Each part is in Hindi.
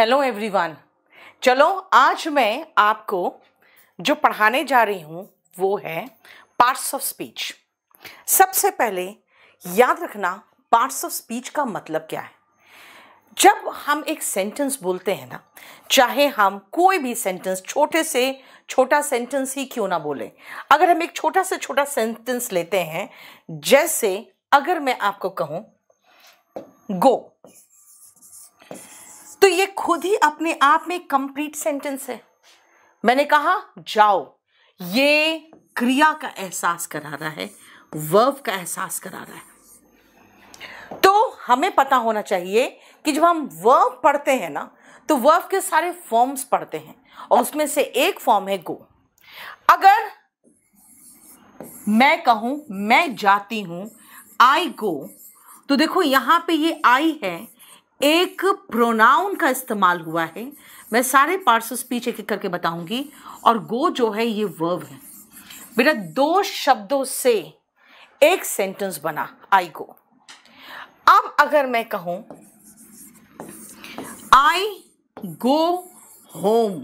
हेलो एवरीवन चलो आज मैं आपको जो पढ़ाने जा रही हूँ वो है पार्ट्स ऑफ स्पीच सबसे पहले याद रखना पार्ट्स ऑफ स्पीच का मतलब क्या है जब हम एक सेंटेंस बोलते हैं ना चाहे हम कोई भी सेंटेंस छोटे से छोटा सेंटेंस ही क्यों ना बोले अगर हम एक छोटा से छोटा सेंटेंस लेते हैं जैसे अगर मैं आपको कहूँ गो तो ये खुद ही अपने आप में कंप्लीट सेंटेंस है मैंने कहा जाओ ये क्रिया का एहसास करा रहा है वर्व का एहसास करा रहा है तो हमें पता होना चाहिए कि जब हम वर्व पढ़ते हैं ना तो वर्व के सारे फॉर्म्स पढ़ते हैं और उसमें से एक फॉर्म है गो अगर मैं कहूं मैं जाती हूं आई गो तो देखो यहां पे ये आई है एक प्रोनाउन का इस्तेमाल हुआ है मैं सारे पार्ट्स ऑफ स्पीच एक एक करके बताऊंगी और गो जो है ये वर्ब है मेरा दो शब्दों से एक सेंटेंस बना आई गो अब अगर मैं कहूं आई गो होम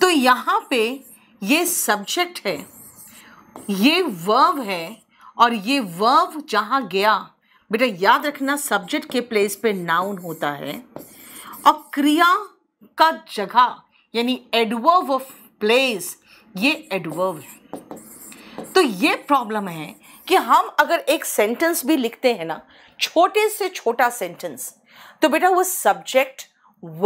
तो यहां पे ये सब्जेक्ट है ये वर्ब है और ये वर्ब जहां गया बेटा याद रखना सब्जेक्ट के प्लेस पे नाउन होता है और क्रिया का जगह यानी एडवर्व ऑफ प्लेस ये एडवर्व है तो ये प्रॉब्लम है कि हम अगर एक सेंटेंस भी लिखते हैं ना छोटे से छोटा सेंटेंस तो बेटा वो सब्जेक्ट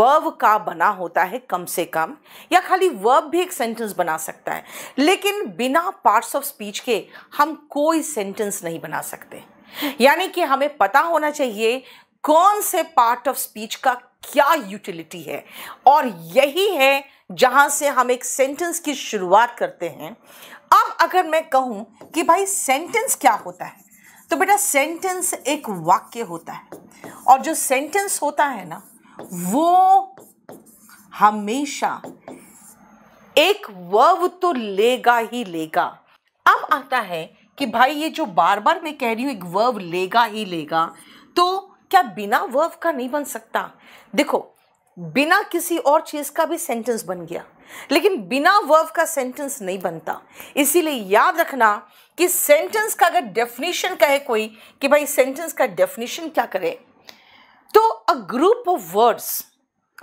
वर्ब का बना होता है कम से कम या खाली वर्ब भी एक सेंटेंस बना सकता है लेकिन बिना पार्ट्स ऑफ स्पीच के हम कोई सेंटेंस नहीं बना सकते यानी कि हमें पता होना चाहिए कौन से पार्ट ऑफ स्पीच का क्या यूटिलिटी है और यही है जहां से हम एक सेंटेंस की शुरुआत करते हैं अब अगर मैं कहूं कि भाई सेंटेंस क्या होता है तो बेटा सेंटेंस एक वाक्य होता है और जो सेंटेंस होता है ना वो हमेशा एक वर्व तो लेगा ही लेगा अब आता है कि भाई ये जो बार बार मैं कह रही हूँ एक वर्व लेगा ही लेगा तो क्या बिना वर्व का नहीं बन सकता देखो बिना किसी और चीज़ का भी सेंटेंस बन गया लेकिन बिना वर्व का सेंटेंस नहीं बनता इसीलिए याद रखना कि सेंटेंस का अगर डेफिनेशन कहे कोई कि भाई सेंटेंस का डेफिनेशन क्या करे तो अ ग्रुप ऑफ वर्ड्स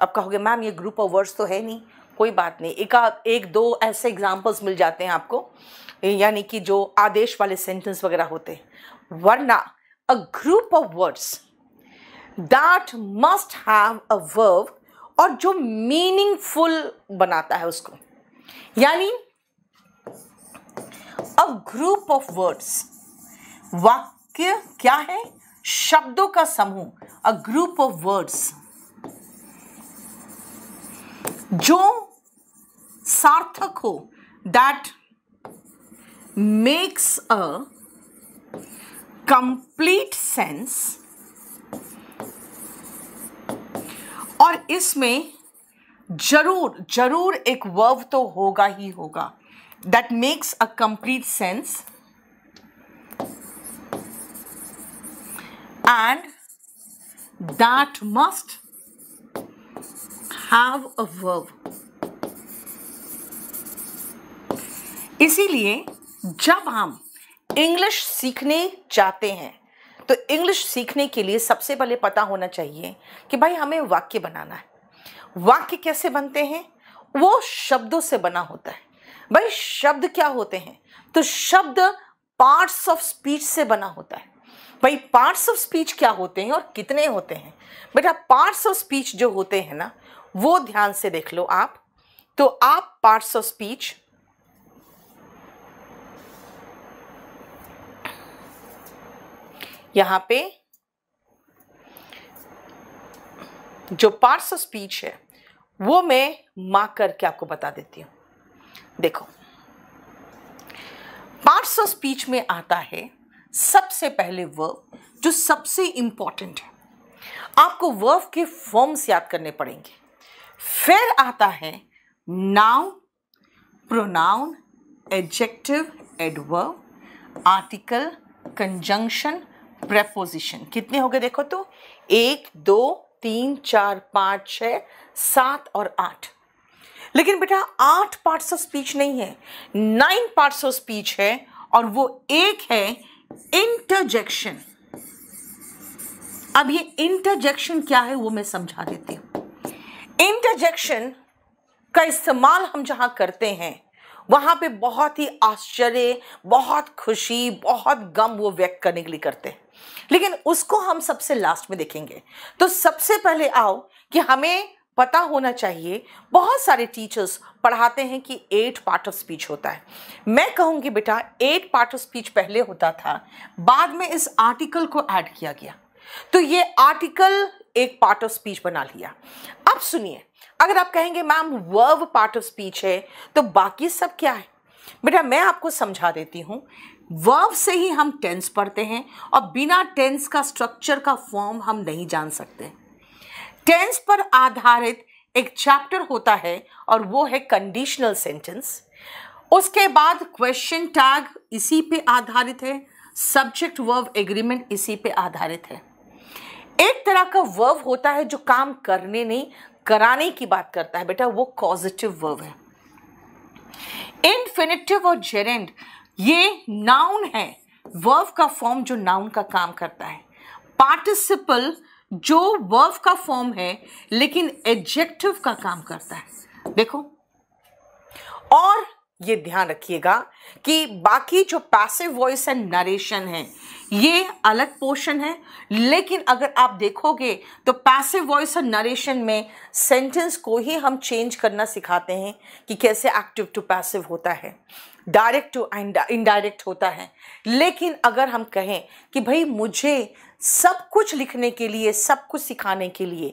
अब कहोगे मैम ये ग्रुप ऑफ वर्ड्स तो है नहीं कोई बात नहीं एक एक दो ऐसे एग्जाम्पल्स मिल जाते हैं आपको यानी कि जो आदेश वाले सेंटेंस वगैरह होते वरना a group of words that must have a verb और जो मीनिंगफुल बनाता है उसको यानी अ ग्रुप ऑफ वर्ड्स वाक्य क्या है शब्दों का समूह अ ग्रुप ऑफ वर्ड्स जो सार्थक हो that makes a complete sense और इसमें जरूर जरूर एक वर्व तो होगा ही होगा that makes a complete sense and that must have a verb इसीलिए जब हम इंग्लिश सीखने जाते हैं तो इंग्लिश सीखने के लिए सबसे पहले पता होना चाहिए कि भाई हमें वाक्य बनाना है वाक्य कैसे बनते हैं वो शब्दों से बना होता है भाई शब्द क्या होते हैं तो शब्द पार्ट्स ऑफ स्पीच से बना होता है भाई पार्ट्स ऑफ स्पीच क्या होते हैं और कितने होते हैं बेटा पार्ट्स ऑफ स्पीच जो होते हैं ना वो ध्यान से देख लो आप तो आप पार्ट्स ऑफ स्पीच यहाँ पे जो पार्ट्स ऑफ स्पीच है वो मैं मार्क करके आपको बता देती हूँ देखो पार्ट्स ऑफ स्पीच में आता है सबसे पहले वर्ब जो सबसे इंपॉर्टेंट है आपको वर्ब के फॉर्म्स याद करने पड़ेंगे फिर आता है noun pronoun adjective adverb article conjunction preposition कितने हो गए देखो तो एक दो तीन चार पाँच छ सात और आठ लेकिन बेटा आठ पार्ट्स ऑफ स्पीच नहीं है नाइन पार्ट्स ऑफ स्पीच है और वो एक है इंटरजेक्शन अब ये इंटरजेक्शन क्या है वो मैं समझा देती हूँ इंटरजेक्शन का इस्तेमाल हम जहां करते हैं वहाँ पे बहुत ही आश्चर्य बहुत खुशी बहुत गम वो व्यक्त करने के लिए करते हैं लेकिन उसको हम सबसे लास्ट में देखेंगे तो सबसे पहले आओ कि हमें पता होना चाहिए बहुत सारे टीचर्स पढ़ाते हैं कि एट पार्ट ऑफ स्पीच होता है मैं कहूँगी बेटा एट पार्ट ऑफ स्पीच पहले होता था बाद में इस आर्टिकल को ऐड किया गया तो ये आर्टिकल एक पार्ट ऑफ स्पीच बना लिया अब सुनिए अगर आप कहेंगे ma'am verb part of speech है तो बाकी सब क्या है बेटा मैं आपको समझा देती हूँ वर्व से ही हम टेंस पढ़ते हैं और बिना टेंस का स्ट्रक्चर का फॉर्म हम नहीं जान सकते टेंस पर आधारित एक चैप्टर होता है और वो है कंडीशनल सेंटेंस उसके बाद क्वेश्चन टैग इसी पे आधारित है सब्जेक्ट वर्व एग्रीमेंट इसी पे आधारित है एक तरह का वर्व होता है जो काम करने नहीं कराने की बात करता है बेटा वो कॉजिटिव वर्व है इनफिनिटिव और जेरेंड ये नाउन है वर्व का फॉर्म जो नाउन का काम करता है पार्टिसिपल जो वर्व का फॉर्म है लेकिन एडजेक्टिव का काम करता है देखो और ये ध्यान रखिएगा कि बाकी जो पैसिव वॉइस एंड नरेशन है ये अलग पोर्शन है लेकिन अगर आप देखोगे तो पैसिव वॉइस और नरेशन में सेंटेंस को ही हम चेंज करना सिखाते हैं कि कैसे एक्टिव टू पैसिव होता है डायरेक्ट टू इनडायरेक्ट होता है लेकिन अगर हम कहें कि भाई मुझे सब कुछ लिखने के लिए सब कुछ सिखाने के लिए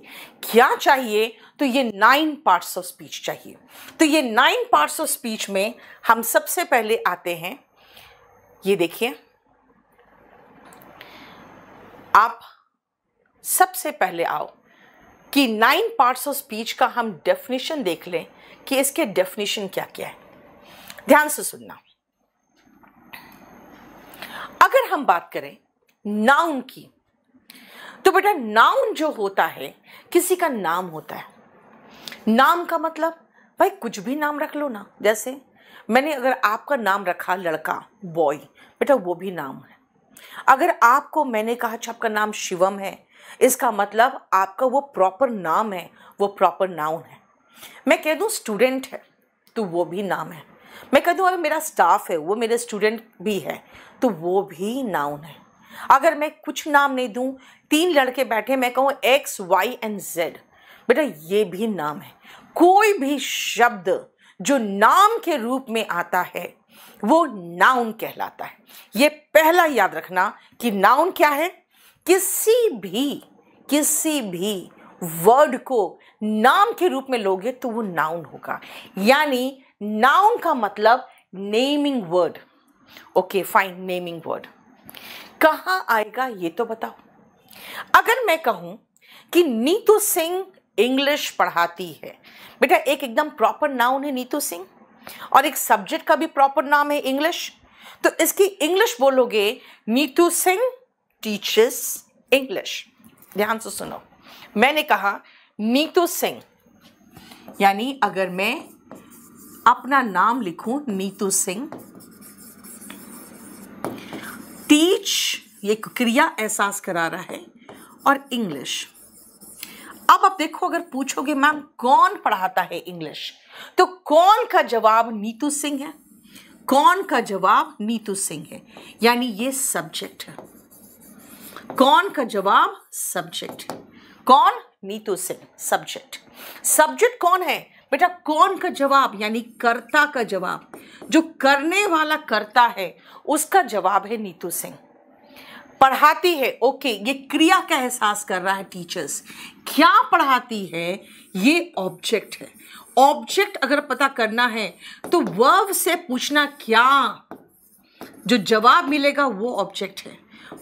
क्या चाहिए तो ये नाइन पार्ट्स ऑफ स्पीच चाहिए तो ये नाइन पार्ट्स ऑफ स्पीच में हम सबसे पहले आते हैं ये देखिए आप सबसे पहले आओ कि नाइन पार्ट्स ऑफ स्पीच का हम डेफिनेशन देख लें कि इसके डेफिनेशन क्या क्या है ध्यान से सुनना अगर हम बात करें नाउन की तो बेटा नाउन जो होता है किसी का नाम होता है नाम का मतलब भाई कुछ भी नाम रख लो ना जैसे मैंने अगर आपका नाम रखा लड़का बॉय बेटा वो भी नाम है अगर आपको मैंने कहा अच्छा आपका नाम शिवम है इसका मतलब आपका वो प्रॉपर नाम है वो प्रॉपर नाउन है मैं कह दूँ स्टूडेंट है तो वो भी नाम है मैं कह दूँ अगर मेरा स्टाफ है वो मेरे स्टूडेंट भी है तो वो भी नाउन है अगर मैं कुछ नाम नहीं दूं तीन लड़के बैठे मैं कहूं एक्स वाई एंड जेड बेटा ये भी नाम है कोई भी शब्द जो नाम के रूप में आता है वो नाउन कहलाता है ये पहला याद रखना कि नाउन क्या है किसी भी किसी भी वर्ड को नाम के रूप में लोगे तो वो नाउन होगा यानी नाउन का मतलब naming word okay fine naming word कहा आएगा ये तो बताओ अगर मैं कहूं कि नीतू सिंह इंग्लिश पढ़ाती है बेटा एक एकदम प्रॉपर नाउन है नीतू सिंह और एक सब्जेक्ट का भी प्रॉपर नाम है इंग्लिश तो इसकी इंग्लिश बोलोगे नीतू सिंह टीचर्स इंग्लिश ध्यान से सुनो मैंने कहा नीतू सिंह यानी अगर मैं अपना नाम लिखूं नीतू सिंह टीच ये क्रिया एहसास करा रहा है और इंग्लिश अब आप देखो अगर पूछोगे मैम कौन पढ़ाता है इंग्लिश तो कौन का जवाब नीतू सिंह है कौन का जवाब नीतू सिंह है यानी ये सब्जेक्ट है कौन का जवाब सब्जेक्ट कौन नीतू सिंह सब्जेक्ट सब्जेक्ट कौन है बेटा कौन का जवाब यानी कर्ता का जवाब जो करने वाला करता है उसका जवाब है नीतू सिंह पढ़ाती है ओके ये क्रिया का एहसास कर रहा है टीचर्स क्या पढ़ाती है ये ऑब्जेक्ट है ऑब्जेक्ट अगर पता करना है तो वर्ब से पूछना क्या जो जवाब मिलेगा वो ऑब्जेक्ट है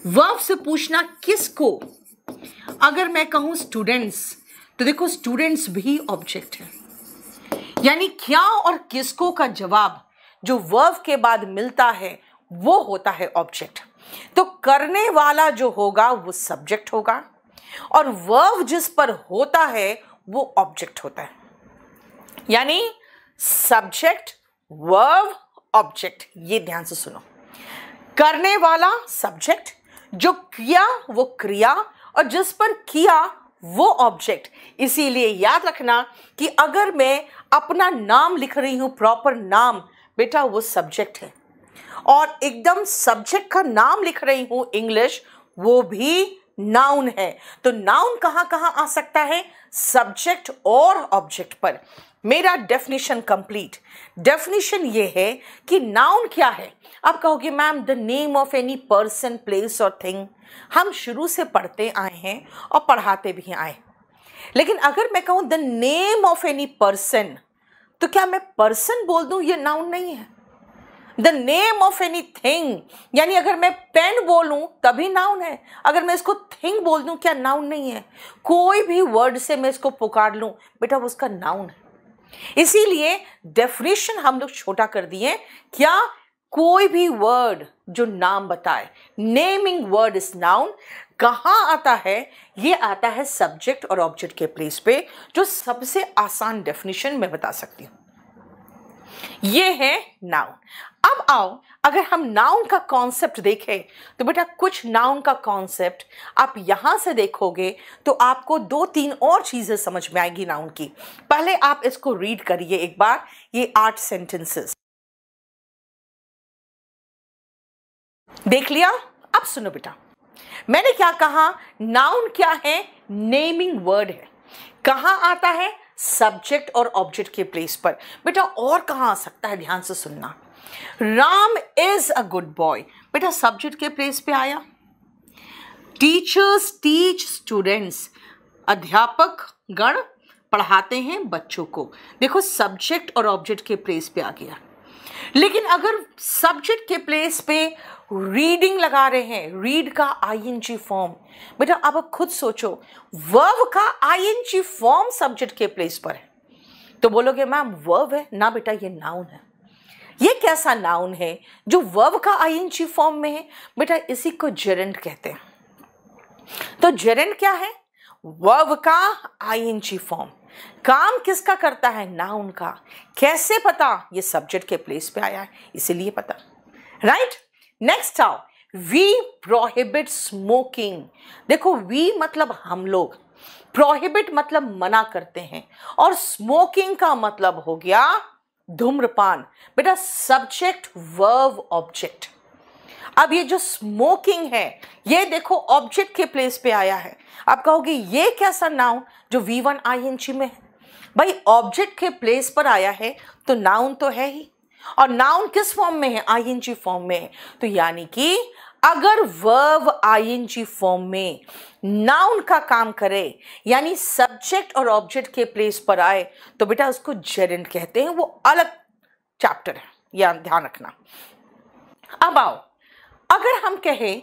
वर्ब से पूछना किसको अगर मैं कहूं स्टूडेंट्स तो देखो स्टूडेंट्स भी ऑब्जेक्ट है यानी क्या और किसको का जवाब जो वर्व के बाद मिलता है वो होता है ऑब्जेक्ट तो करने वाला जो होगा वो सब्जेक्ट होगा और वर्व जिस पर होता है वो ऑब्जेक्ट होता है यानी सब्जेक्ट वर्व ऑब्जेक्ट ये ध्यान से सुनो करने वाला सब्जेक्ट जो किया वो क्रिया और जिस पर किया वो ऑब्जेक्ट इसीलिए याद रखना कि अगर मैं अपना नाम लिख रही हूँ प्रॉपर नाम बेटा वो सब्जेक्ट है और एकदम सब्जेक्ट का नाम लिख रही हूँ इंग्लिश वो भी नाउन है तो नाउन कहां कहां आ सकता है सब्जेक्ट और ऑब्जेक्ट पर मेरा डेफिनेशन कंप्लीट डेफिनेशन ये है कि नाउन क्या है आप कहोगे ma'am the name of any person place और थिंग हम शुरू से पढ़ते आए हैं और पढ़ाते भी आए लेकिन अगर मैं कहूँ the name of any person तो क्या मैं पर्सन बोल दूं ये नाउन नहीं है the name of any thing यानी अगर मैं पेन बोलूं तभी नाउन है अगर मैं इसको थिंग बोल दूं क्या नाउन नहीं है कोई भी वर्ड से मैं इसको पुकार लूं बेटा उसका नाउन है इसीलिए डेफिनेशन हम लोग छोटा कर दिए क्या कोई भी वर्ड जो नाम बताए नेमिंग वर्ड इज नाउन कहाँ आता है ये आता है सब्जेक्ट और ऑब्जेक्ट के प्लेस पे जो सबसे आसान डेफिनेशन मैं बता सकती हूँ ये है नाउन अब आओ अगर हम नाउन का कॉन्सेप्ट देखें तो बेटा कुछ नाउन का कॉन्सेप्ट आप यहां से देखोगे तो आपको दो तीन और चीज़ें समझ में आएंगी नाउन की पहले आप इसको रीड करिए एक बार ये आठ सेंटेंसेस देख लिया अब सुनो बेटा मैंने क्या कहा नाउन क्या है नेमिंग वर्ड है कहां आता है सब्जेक्ट और ऑब्जेक्ट के प्लेस पर बेटा और कहाँ आ सकता है ध्यान से सुनना Ram is a good boy बेटा सब्जेक्ट के प्लेस पे आया टीचर्स टीच स्टूडेंट्स अध्यापक गण पढ़ाते हैं बच्चों को देखो सब्जेक्ट और ऑब्जेक्ट के प्लेस पे आ गया लेकिन अगर सब्जेक्ट के प्लेस पे रीडिंग लगा रहे हैं रीड का आईएनजी फॉर्म बेटा अब आप खुद सोचो वर्व का आईएनजी फॉर्म सब्जेक्ट के प्लेस पर है तो बोलोगे मैम वर्व है ना बेटा ये नाउन है ये कैसा नाउन है जो वर्व का आईएनजी फॉर्म में है बेटा इसी को जेरेंट कहते हैं तो जेरेंट क्या है वर्व का आईएनजी फॉर्म काम किसका करता है ना उनका कैसे पता ये सब्जेक्ट के प्लेस पे आया है इसीलिए पता राइट नेक्स्ट आओ वी प्रोहिबिट स्मोकिंग देखो वी मतलब हम लोग प्रोहिबिट मतलब मना करते हैं और स्मोकिंग का मतलब हो गया धूम्रपान बेटा सब्जेक्ट वर्व ऑब्जेक्ट अब ये जो स्मोकिंग है ये देखो ऑब्जेक्ट के प्लेस पे आया है आप कहोगे ये कैसा नाउन जो V one I N G में है भाई ऑब्जेक्ट के प्लेस पर आया है तो नाउन तो है ही और नाउन किस फॉर्म में है आई एन जी फॉर्म में है तो यानी कि अगर वर्ब जी फॉर्म में नाउन का काम करे यानी सब्जेक्ट और ऑब्जेक्ट के प्लेस पर आए तो बेटा उसको जेरेंट कहते हैं वो अलग चैप्टर है या ध्यान रखना अब आओ अगर हम कहें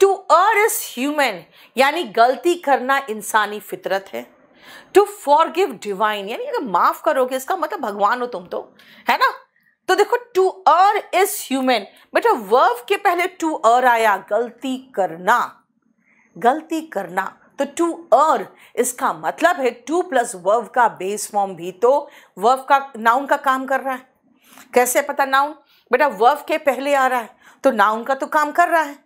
टू अर इज ह्यूमन यानी गलती करना इंसानी फितरत है टू फॉर गिव डिवाइन यानी अगर माफ करोगे इसका मतलब भगवान हो तुम तो है ना तो देखो टू अर इज ह्यूमन बेटा वर्व के पहले टू अर आया गलती करना गलती करना तो टू अर इसका मतलब है टू प्लस वर्व का बेस फॉर्म भी तो वर्व का नाउन का काम कर रहा है कैसे पता नाउन बेटा वर्व के पहले आ रहा है तो नाउन का तो काम कर रहा है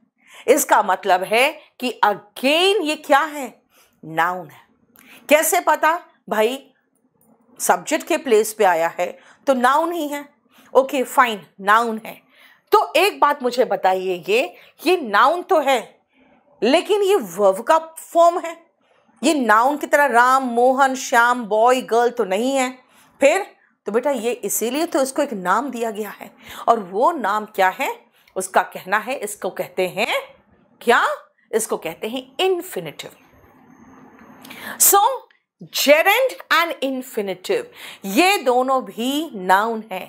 इसका मतलब है कि अगेन ये क्या है नाउन है कैसे पता भाई सब्जेक्ट के प्लेस पे आया है तो नाउन ही है ओके फाइन नाउन है तो एक बात मुझे बताइए ये ये नाउन तो है लेकिन ये वर्व का फॉर्म है ये नाउन की तरह राम मोहन श्याम बॉय गर्ल तो नहीं है फिर तो बेटा ये इसीलिए तो इसको एक नाम दिया गया है और वो नाम क्या है उसका कहना है इसको कहते हैं क्या इसको कहते हैं infinitive so gerund and infinitive ये दोनों भी नाउन है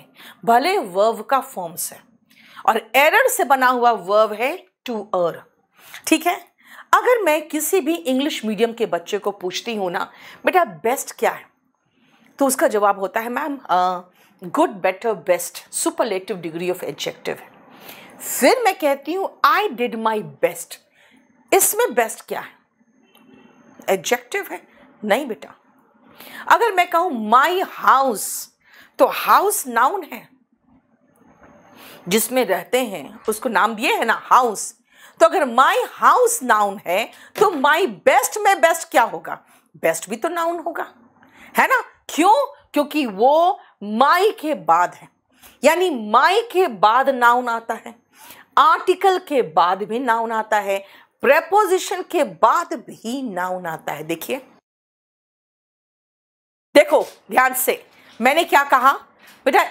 भले वर्व का फॉर्म्स है और एरर से बना हुआ वर्व है टू अर ठीक है अगर मैं किसी भी इंग्लिश मीडियम के बच्चे को पूछती हूं ना बेटा बेस्ट क्या है तो उसका जवाब होता है ma'am good better best superlative degree of adjective है फिर मैं कहती हूं आई डिड माई बेस्ट इसमें बेस्ट क्या है एडजेक्टिव है नहीं बेटा अगर मैं कहूं माई हाउस तो हाउस नाउन है जिसमें रहते हैं उसको नाम दिए है ना हाउस तो अगर माई हाउस नाउन है तो माई बेस्ट में बेस्ट क्या होगा बेस्ट भी तो नाउन होगा है ना क्यों क्योंकि वो माई के बाद है यानी माई के बाद नाउन आता है आर्टिकल के बाद भी नाउन आता है प्रेपोजिशन के बाद भी नाउन आता है देखिए देखो ध्यान से मैंने क्या कहा बेटा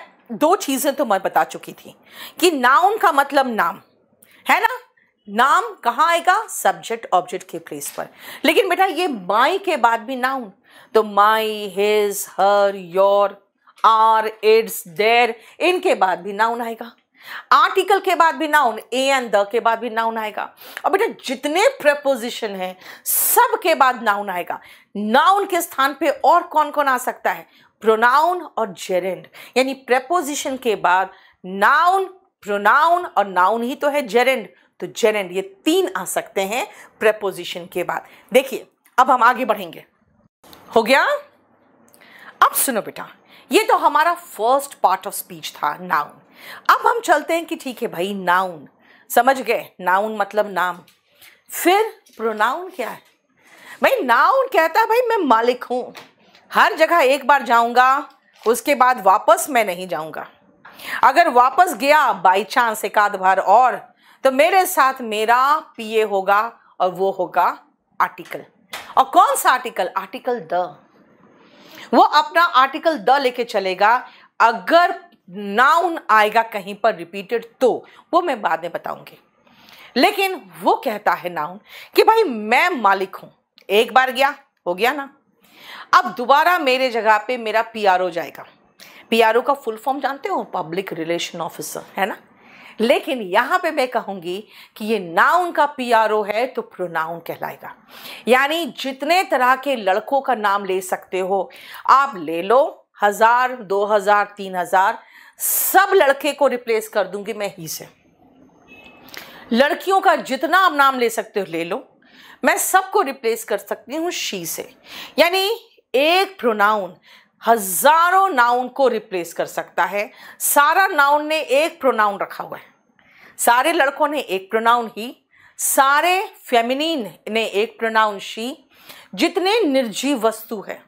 दो चीजें तो मैं बता चुकी थी कि नाउन का मतलब नाम है ना नाम कहां आएगा सब्जेक्ट ऑब्जेक्ट के प्लेस पर लेकिन बेटा ये माई के बाद भी नाउन तो my his her your our its their इनके बाद भी नाउन आएगा आर्टिकल के बाद भी नाउन ए एंड द के बाद भी नाउन आएगा और बेटा जितने प्रपोजिशन है सब के बाद नाउन आएगा नाउन के स्थान पे और कौन कौन आ सकता है प्रोनाउन और जेरेंड यानी प्रपोजिशन के बाद नाउन प्रोनाउन और नाउन ही तो है जेरेंड तो जेरेंड ये तीन आ सकते हैं प्रपोजिशन के बाद देखिए अब हम आगे बढ़ेंगे हो गया अब सुनो बेटा ये तो हमारा फर्स्ट पार्ट ऑफ स्पीच था नाउन अब हम चलते हैं कि ठीक है भाई नाउन समझ गए नाउन मतलब नाम फिर प्रोनाउन क्या है भाई नाउन कहता है भाई मैं मालिक हूं हर जगह एक बार जाऊंगा उसके बाद वापस मैं नहीं जाऊंगा अगर वापस गया बाई चांस एक आध बार और तो मेरे साथ मेरा पीए होगा और वो होगा आर्टिकल और कौन सा आर्टिकल आर्टिकल द वो अपना आर्टिकल द लेके चलेगा अगर नाउन आएगा कहीं पर रिपीटेड तो वो मैं बाद में बताऊंगी लेकिन वो कहता है नाउन कि भाई मैं मालिक हूं एक बार गया हो गया ना अब दोबारा मेरे जगह पे मेरा पीआरओ जाएगा पीआरओ का फुल फॉर्म जानते हो पब्लिक रिलेशन ऑफिसर है ना लेकिन यहां पे मैं कहूँगी कि ये नाउन का पीआरओ है तो प्रोनाउन कहलाएगा यानी जितने तरह के लड़कों का नाम ले सकते हो आप ले लो हज़ार दो हज़ार तीन हज़ार सब लड़के को रिप्लेस कर दूंगी मैं ही से लड़कियों का जितना आप नाम ले सकते हो ले लो मैं सबको रिप्लेस कर सकती हूँ शी से यानी एक प्रोनाउन हजारों नाउन को रिप्लेस कर सकता है सारा नाउन ने एक प्रोनाउन रखा हुआ है सारे लड़कों ने एक प्रोनाउन ही सारे फेमिनिन ने एक प्रोनाउन शी जितने निर्जीव वस्तु है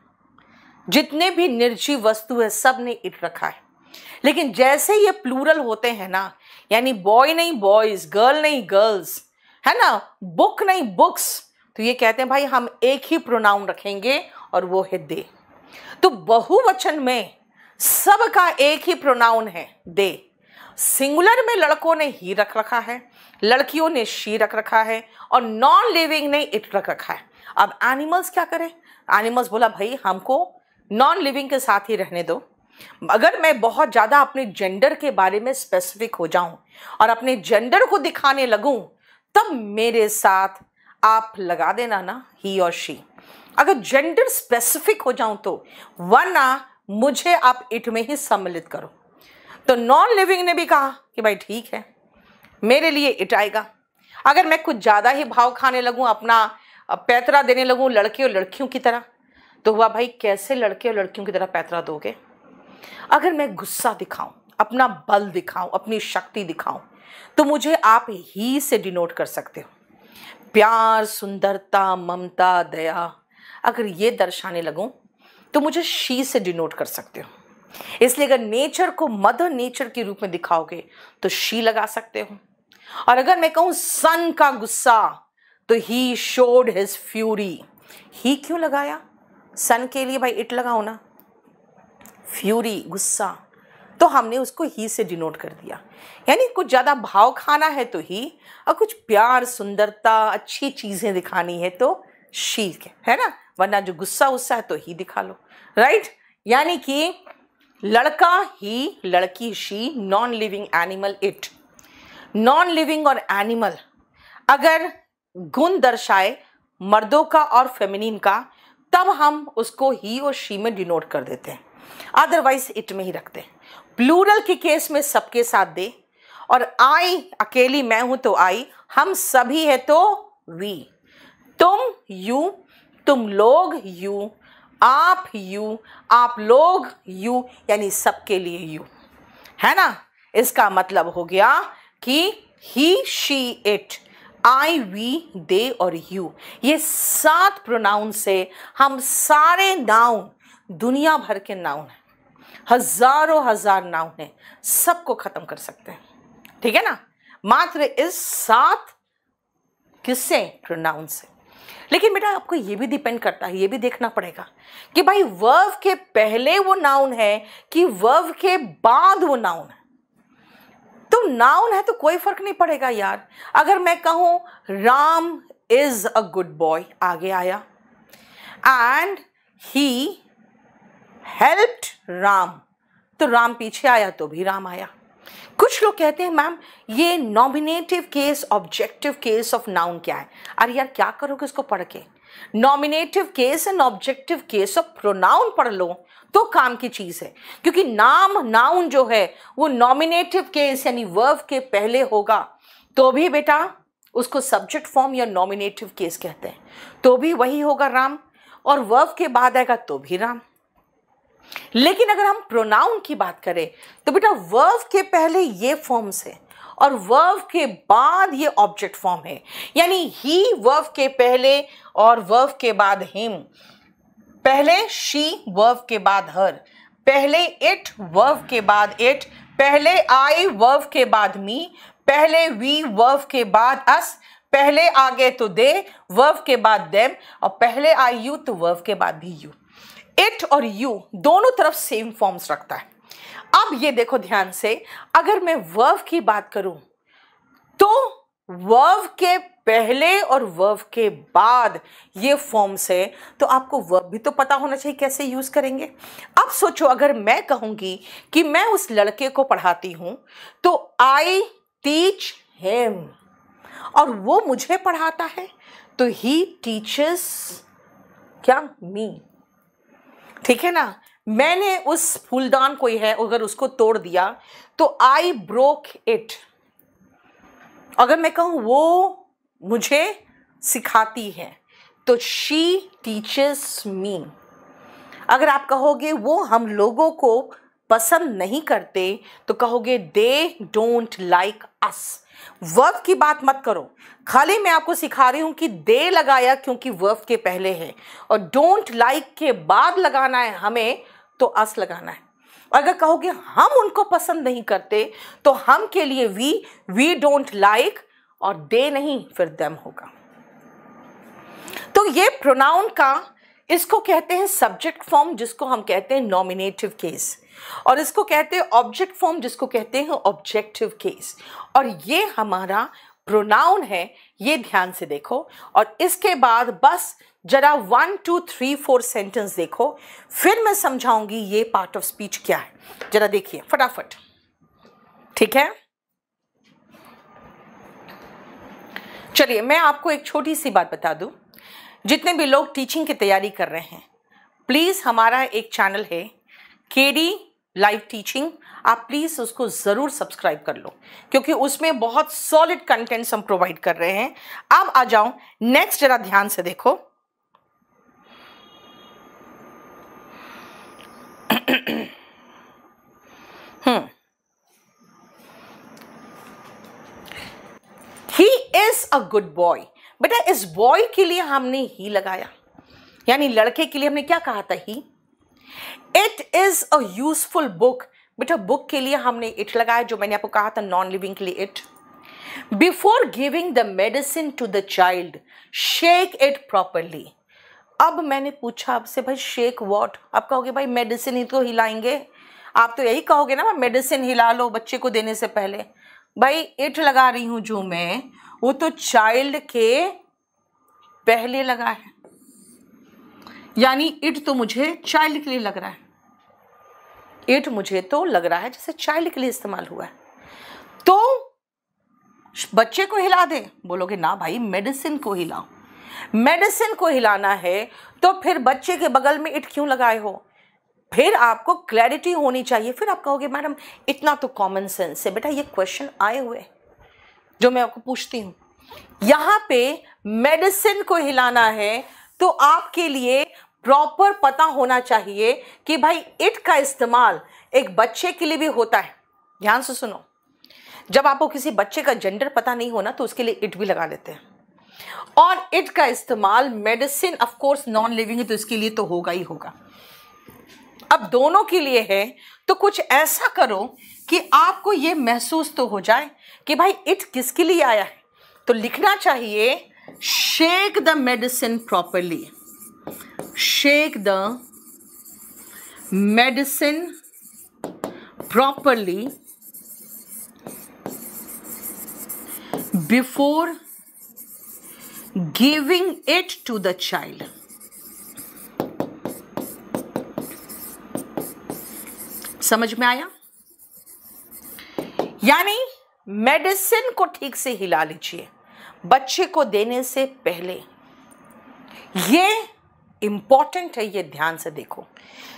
जितने भी निर्जीव वस्तु है सब ने इट रखा है लेकिन जैसे ये प्लूरल होते हैं ना यानी बॉय नहीं बॉयज गर्ल नहीं गर्ल्स है ना बुक नहीं बुक्स तो ये कहते हैं भाई हम एक ही प्रोनाउन रखेंगे और वो है दे तो बहुवचन में सब का एक ही प्रोनाउन है दे सिंगुलर में लड़कों ने ही रख रखा है लड़कियों ने शी रख रखा है और नॉन लिविंग ने इट रख रखा है अब एनिमल्स क्या करें एनिमल्स बोला भाई हमको नॉन लिविंग के साथ ही रहने दो अगर मैं बहुत ज़्यादा अपने जेंडर के बारे में स्पेसिफिक हो जाऊं और अपने जेंडर को दिखाने लगूं तब मेरे साथ आप लगा देना ना ही और शी अगर जेंडर स्पेसिफिक हो जाऊं तो वरना मुझे आप इट में ही सम्मिलित करो तो नॉन लिविंग ने भी कहा कि भाई ठीक है मेरे लिए इट आएगा अगर मैं कुछ ज़्यादा ही भाव खाने लगूँ अपना पैतरा देने लगूँ लड़के और लड़कियों की तरह तो हुआ भाई कैसे लड़के और लड़कियों की तरह पैतरा दोगे अगर मैं गुस्सा दिखाऊं अपना बल दिखाऊं अपनी शक्ति दिखाऊं तो मुझे आप ही से डिनोट कर सकते हो प्यार सुंदरता ममता दया अगर ये दर्शाने लगूं तो मुझे शी से डिनोट कर सकते हो इसलिए अगर नेचर को मदर नेचर के रूप में दिखाओगे तो शी लगा सकते हो और अगर मैं कहूँ सन का गुस्सा तो he showed his fury he क्यों लगाया सन के लिए भाई इट लगाओ ना फ्यूरी गुस्सा तो हमने उसको ही से डिनोट कर दिया यानी कुछ ज़्यादा भाव खाना है तो ही और कुछ प्यार सुंदरता अच्छी चीज़ें दिखानी है तो शी है ना वरना जो गुस्सा उस्सा है तो ही दिखा लो राइट यानी कि लड़का ही लड़की she non living animal it non living और एनिमल अगर गुण दर्शाए मर्दों का और फेमिनिन का तब हम उसको ही और शी में डिनोट कर देते हैं अदरवाइज इट में ही रख दे प्लूरल के केस में सबके साथ दे और आई अकेली मैं हूं तो आई हम सभी है तो वी तुम यू तुम लोग यू आप यू आप लोग यू यानी सबके लिए यू है ना इसका मतलब हो गया कि he she it I we they और यू ये सात प्रोनाउन से हम सारे नाउन दुनिया भर के नाउन हैं हजारों हजार नाउन हैं सबको ख़त्म कर सकते हैं ठीक है ना मात्र इस सात किससे प्रोनाउन से लेकिन बेटा आपको ये भी डिपेंड करता है ये भी देखना पड़ेगा कि भाई वर्व के पहले वो नाउन है कि वर्व के बाद वो नाउन है तो नाउन है तो कोई फर्क नहीं पड़ेगा यार अगर मैं कहूं Ram is a good boy आगे आया एंड ही हेल्प्ड राम तो राम पीछे आया तो भी राम आया कुछ लोग कहते हैं मैम ये nominative case objective case of noun क्या है अरे यार क्या करोगे इसको पढ़ के nominative case and objective case of pronoun पढ़ लो तो काम की चीज़ है क्योंकि नाम नाउन जो है वो नॉमिनेटिव केस यानी वर्व के पहले होगा तो भी बेटा उसको सब्जेक्ट फॉर्म या नॉमिनेटिव केस कहते हैं तो भी वही होगा राम और वर्व के बाद आएगा तो भी राम लेकिन अगर हम प्रोनाउन की बात करें तो बेटा वर्व के पहले ये फॉर्म्स है और वर्व के बाद ये ऑब्जेक्ट फॉर्म है यानी ही वर्व के पहले और वर्व के बाद हिम पहले शी वर्व के बाद हर पहले इट वर्व के बाद इट पहले आई वर्व के बाद मी पहले वी वर्व के बाद अस पहले आगे तो दे वर्व के बाद देम और पहले आई यू तो वर्व के बाद भी यू इट और यू दोनों तरफ सेम फॉर्म्स रखता है अब ये देखो ध्यान से अगर मैं वर्व की बात करूं तो वर्व के पहले और वर्व के बाद ये फॉर्म्स है तो आपको वर्व भी तो पता होना चाहिए कैसे यूज़ करेंगे अब सोचो अगर मैं कहूँगी कि मैं उस लड़के को पढ़ाती हूँ तो आई टीच हेम और वो मुझे पढ़ाता है तो ही टीचेस क्या मी ठीक है ना मैंने उस फूलदान को है अगर उसको तोड़ दिया तो आई ब्रोक इट अगर मैं कहूं वो मुझे सिखाती है तो शी टीचर्स मी अगर आप कहोगे वो हम लोगों को पसंद नहीं करते तो कहोगे they don't like us verb की बात मत करो खाली मैं आपको सिखा रही हूं कि दे लगाया क्योंकि वर्ब के पहले है और डोंट लाइक के बाद लगाना है हमें तो अस लगाना है अगर कहोगे हम उनको पसंद नहीं करते तो हम के लिए वी वी डोंट लाइक और दे नहीं फिर दम होगा तो ये प्रोनाउन का इसको कहते हैं सब्जेक्ट फॉर्म जिसको हम कहते हैं नॉमिनेटिव केस और इसको कहते हैं ऑब्जेक्ट फॉर्म जिसको कहते हैं ऑब्जेक्टिव केस और ये हमारा प्रोनाउन है ये ध्यान से देखो और इसके बाद बस जरा one two three four sentence देखो फिर मैं समझाऊंगी ये पार्ट ऑफ स्पीच क्या है जरा देखिए फटाफट ठीक है चलिए मैं आपको एक छोटी सी बात बता दूं जितने भी लोग टीचिंग की तैयारी कर रहे हैं प्लीज़ हमारा एक चैनल है के लाइव टीचिंग आप प्लीज़ उसको ज़रूर सब्सक्राइब कर लो क्योंकि उसमें बहुत सॉलिड कंटेंट्स हम प्रोवाइड कर रहे हैं अब आ जाओ नेक्स्ट जरा ध्यान से देखो hmm he is a good boy बेटा इस बॉय के लिए हमने ही लगाया यानी लड़के के लिए हमने क्या कहा था he it is a useful book बेटा बुक के लिए हमने इट लगाया जो मैंने आपको कहा था नॉन लिविंग के लिए it before giving the medicine to the child shake it properly अब मैंने पूछा आपसे भाई शेक वॉट आप कहोगे भाई मेडिसिन ही तो हिलाएंगे आप तो यही कहोगे ना मेडिसिन हिला लो बच्चे को देने से पहले भाई इट लगा रही हूं जो मैं वो तो चाइल्ड के पहले लगा है यानी इट तो मुझे चाइल्ड के लिए लग रहा है इट मुझे तो लग रहा है जैसे चाइल्ड के लिए इस्तेमाल हुआ है तो बच्चे को हिला दे बोलोगे ना भाई मेडिसिन को हिलाओ मेडिसिन को हिलाना है तो फिर बच्चे के बगल में इट क्यों लगाए हो फिर आपको क्लैरिटी होनी चाहिए फिर आप कहोगे मैडम इतना तो कॉमन सेंस है बेटा ये क्वेश्चन आए हुए जो मैं आपको पूछती हूं यहां पे मेडिसिन को हिलाना है तो आपके लिए प्रॉपर पता होना चाहिए कि भाई इट का इस्तेमाल एक बच्चे के लिए भी होता है ध्यान से सुनो जब आपको किसी बच्चे का जेंडर पता नहीं होना तो उसके लिए इट भी लगा लेते हैं और इट का इस्तेमाल medicine of course non living है तो इसके लिए तो होगा ही होगा अब दोनों के लिए है तो कुछ ऐसा करो कि आपको ये महसूस तो हो जाए कि भाई इट किसके लिए आया है तो लिखना चाहिए shake the medicine properly shake the medicine properly before giving it to the child समझ में आया यानी मेडिसिन को ठीक से हिला लीजिए बच्चे को देने से पहले ये इम्पॉर्टेंट है ये ध्यान से देखो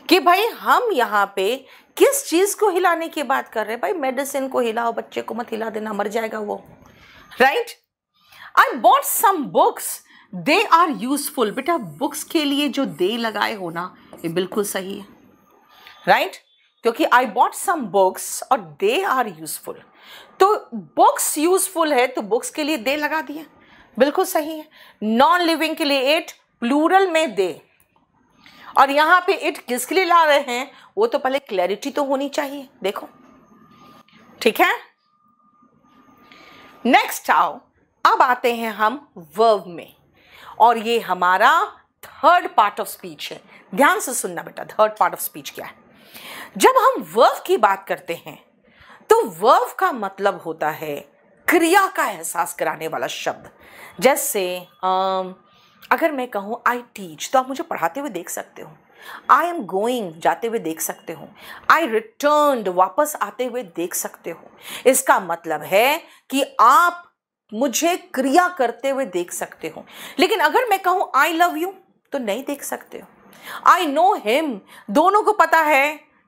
कि भाई हम यहाँ पे किस चीज़ को हिलाने की बात कर रहे हैं भाई मेडिसिन को हिलाओ बच्चे को मत हिला देना मर जाएगा वो right I bought some books they are useful बेटा बुक्स के लिए जो दे लगाए हो ना ये बिल्कुल सही है राइट right? क्योंकि आई बॉट सम बुक्स और दे आर यूजफुल तो बुक्स यूजफुल है तो बुक्स के लिए दे लगा दिया बिल्कुल सही है नॉन लिविंग के लिए इट प्लूरल में दे और यहां पे इट किसके लिए ला रहे हैं वो तो पहले क्लैरिटी तो होनी चाहिए देखो ठीक है नेक्स्ट आओ अब आते हैं हम वर्ब में और ये हमारा थर्ड पार्ट ऑफ स्पीच है ध्यान से सुनना बेटा थर्ड पार्ट ऑफ स्पीच क्या है जब हम वर्ब की बात करते हैं तो वर्व का मतलब होता है क्रिया का एहसास कराने वाला शब्द जैसे अगर मैं कहूँ आई टीच तो आप मुझे पढ़ाते हुए देख सकते हो आई एम गोइंग जाते हुए देख सकते हो आई रिटर्न वापस आते हुए देख सकते हो इसका मतलब है कि आप मुझे क्रिया करते हुए देख सकते हो लेकिन अगर मैं कहूँ आई लव यू तो नहीं देख सकते हो आई नो हिम दोनों को पता है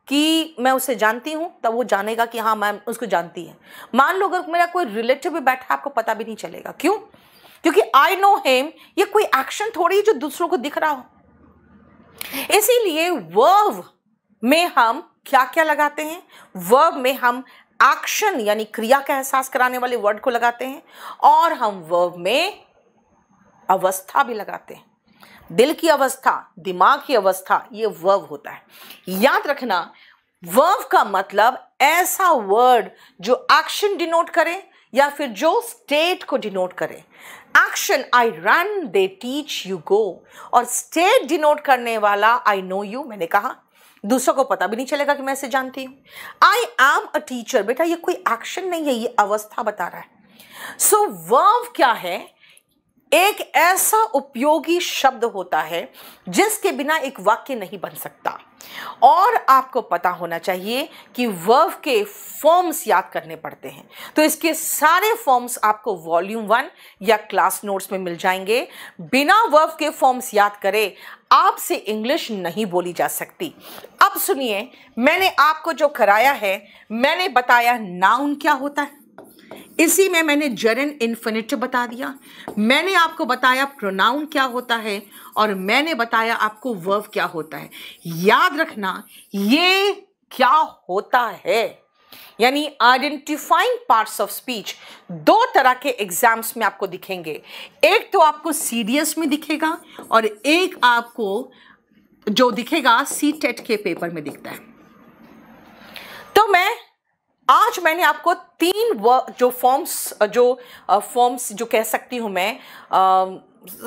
कि मैं उसे जानती हूँ तब वो जानेगा कि हाँ मैम उसको जानती है मान लो अगर मेरा कोई रिलेटिव भी बैठा है आपको पता भी नहीं चलेगा क्यों क्योंकि आई नो हेम ये कोई एक्शन थोड़ी जो दूसरों को दिख रहा हो इसीलिए वर्व में हम क्या क्या लगाते हैं वर्व में हम एक्शन यानी क्रिया का एहसास कराने वाले वर्ड को लगाते हैं और हम वर्व में अवस्था भी लगाते हैं दिल की अवस्था दिमाग की अवस्था ये वर्व होता है याद रखना वर्व का मतलब ऐसा वर्ड जो एक्शन डिनोट करे या फिर जो स्टेट को डिनोट करे action I run they teach you go और स्टेट डिनोट करने वाला आई नो यू मैंने कहा दूसरों को पता भी नहीं चलेगा कि मैं इसे जानती हूं आई एम अ टीचर बेटा ये कोई एक्शन नहीं है ये अवस्था बता रहा है सो so, वर्व क्या है एक ऐसा उपयोगी शब्द होता है जिसके बिना एक वाक्य नहीं बन सकता और आपको पता होना चाहिए कि वर्व के फॉर्म्स याद करने पड़ते हैं तो इसके सारे फॉर्म्स आपको वॉल्यूम वन या क्लास नोट्स में मिल जाएंगे बिना वर्व के फॉर्म्स याद करे आपसे इंग्लिश नहीं बोली जा सकती अब सुनिए मैंने आपको जो कराया है मैंने बताया नाउन क्या होता है इसी में मैंने जरन इन्फिनिटिव बता दिया मैंने आपको बताया प्रोनाउन क्या होता है और मैंने बताया आपको वर्व क्या होता है याद रखना ये क्या होता है यानी आइडेंटिफाइंग पार्ट्स ऑफ स्पीच दो तरह के एग्जाम्स में आपको दिखेंगे एक तो आपको सीडीएस में दिखेगा और एक आपको जो दिखेगा सी टेट के पेपर में दिखता है तो मैं आज मैंने आपको तीन जो फॉर्म्स जो फॉर्म्स जो कह सकती हूँ मैं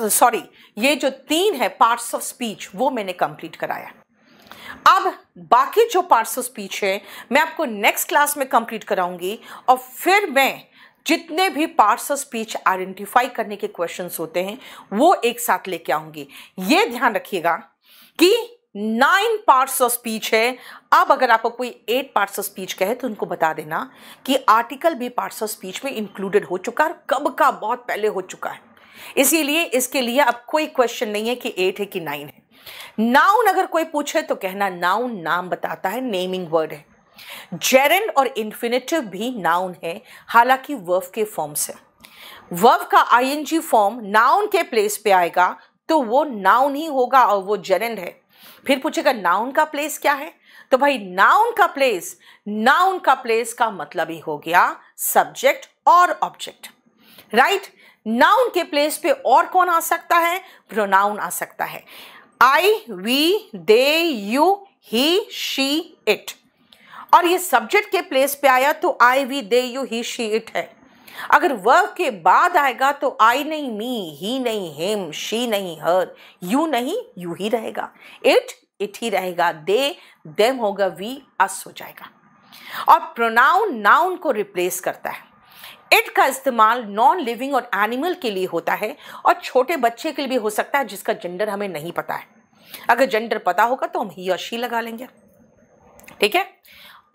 सॉरी ये जो तीन है पार्ट्स ऑफ स्पीच वो मैंने कंप्लीट कराया अब बाकी जो पार्ट्स ऑफ स्पीच है मैं आपको नेक्स्ट क्लास में कंप्लीट कराऊंगी और फिर मैं जितने भी पार्ट्स ऑफ स्पीच आइडेंटिफाई करने के क्वेश्चंस होते हैं वो एक साथ लेके आऊंगी ये ध्यान रखिएगा कि नाइन पार्ट्स ऑफ स्पीच है अब अगर आपको कोई एट पार्ट्स ऑफ स्पीच कहे तो उनको बता देना कि आर्टिकल भी पार्ट्स ऑफ स्पीच में इंक्लूडेड हो चुका है कब का बहुत पहले हो चुका है इसीलिए इसके लिए अब कोई क्वेश्चन नहीं है कि एट है कि नाइन है नाउन अगर कोई पूछे तो कहना नाउन नाम बताता है नेमिंग वर्ड है जेरन और इन्फिनेटिव भी नाउन है हालांकि वर्व के फॉर्म से वर्व का आईएनजी फॉर्म नाउन के प्लेस पे आएगा तो वो नाउन ही होगा और वो जेरन है फिर पूछेगा नाउन का प्लेस क्या है तो भाई नाउन का प्लेस नाउन का प्लेस का मतलब ही हो गया सब्जेक्ट और ऑब्जेक्ट राइट नाउन के प्लेस पे और कौन आ सकता है प्रोनाउन आ सकता है I we they you he she it और ये सब्जेक्ट के प्लेस पे आया तो I we they you he she it है अगर व के बाद आएगा तो आई नहीं मी ही नहीं हेम शी नहीं हर यू नहीं यू ही रहेगा इट इट ही रहेगा दे देम होगा वी अस हो जाएगा और प्रोनाउन नाउन को रिप्लेस करता है इट का इस्तेमाल नॉन लिविंग और एनिमल के लिए होता है और छोटे बच्चे के लिए भी हो सकता है जिसका जेंडर हमें नहीं पता है अगर जेंडर पता होगा तो हम ही और शी लगा लेंगे ठीक है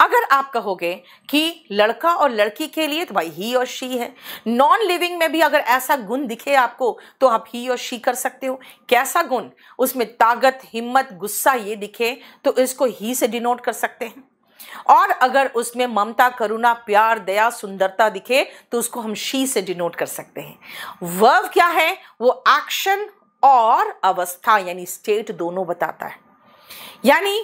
अगर आप कहोगे कि लड़का और लड़की के लिए तो भाई ही और शी है नॉन लिविंग में भी अगर ऐसा गुण दिखे आपको तो आप ही और शी कर सकते हो कैसा गुण उसमें ताकत हिम्मत गुस्सा ये दिखे तो इसको ही से डिनोट कर सकते हैं और अगर उसमें ममता करुणा प्यार दया सुंदरता दिखे तो उसको हम शी से डिनोट कर सकते हैं वर्व क्या है वो एक्शन और अवस्था यानी स्टेट दोनों बताता है यानी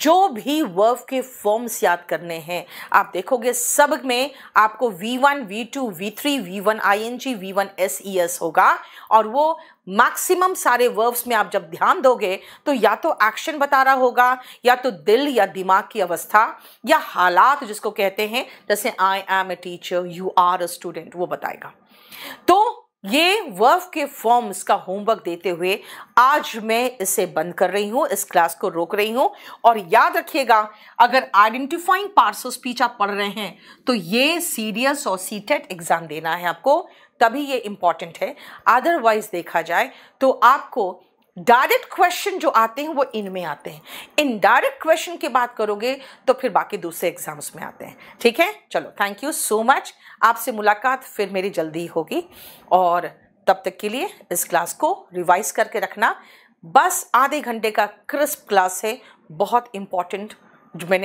जो भी वर्ब के फॉर्म्स याद करने हैं आप देखोगे सब में आपको V1, V2, V3, V1 ING, V1 SES होगा और वो मैक्सिमम सारे वर्ब्स में आप जब ध्यान दोगे तो या तो एक्शन बता रहा होगा या तो दिल या दिमाग की अवस्था या हालात जिसको कहते हैं जैसे I am a teacher you are a student वो बताएगा तो ये वर्ब के फॉर्म इसका होमवर्क देते हुए आज मैं इसे बंद कर रही हूँ इस क्लास को रोक रही हूँ और याद रखिएगा अगर आइडेंटिफाइंग पार्ट्स ऑफ स्पीच आप पढ़ रहे हैं तो ये सीरियस और सीटेट एग्ज़ाम देना है आपको तभी ये इम्पॉर्टेंट है अदरवाइज देखा जाए तो आपको डायरेक्ट क्वेश्चन जो आते हैं वो इनमें आते हैं इन डायरेक्ट क्वेश्चन की बात करोगे तो फिर बाकी दूसरे एग्जाम्स में आते हैं ठीक है चलो थैंक यू सो मच आपसे मुलाकात फिर मेरी जल्दी होगी और तब तक के लिए इस क्लास को रिवाइज करके रखना बस आधे घंटे का क्रिस्प क्लास है बहुत इंपॉर्टेंट जो मैंने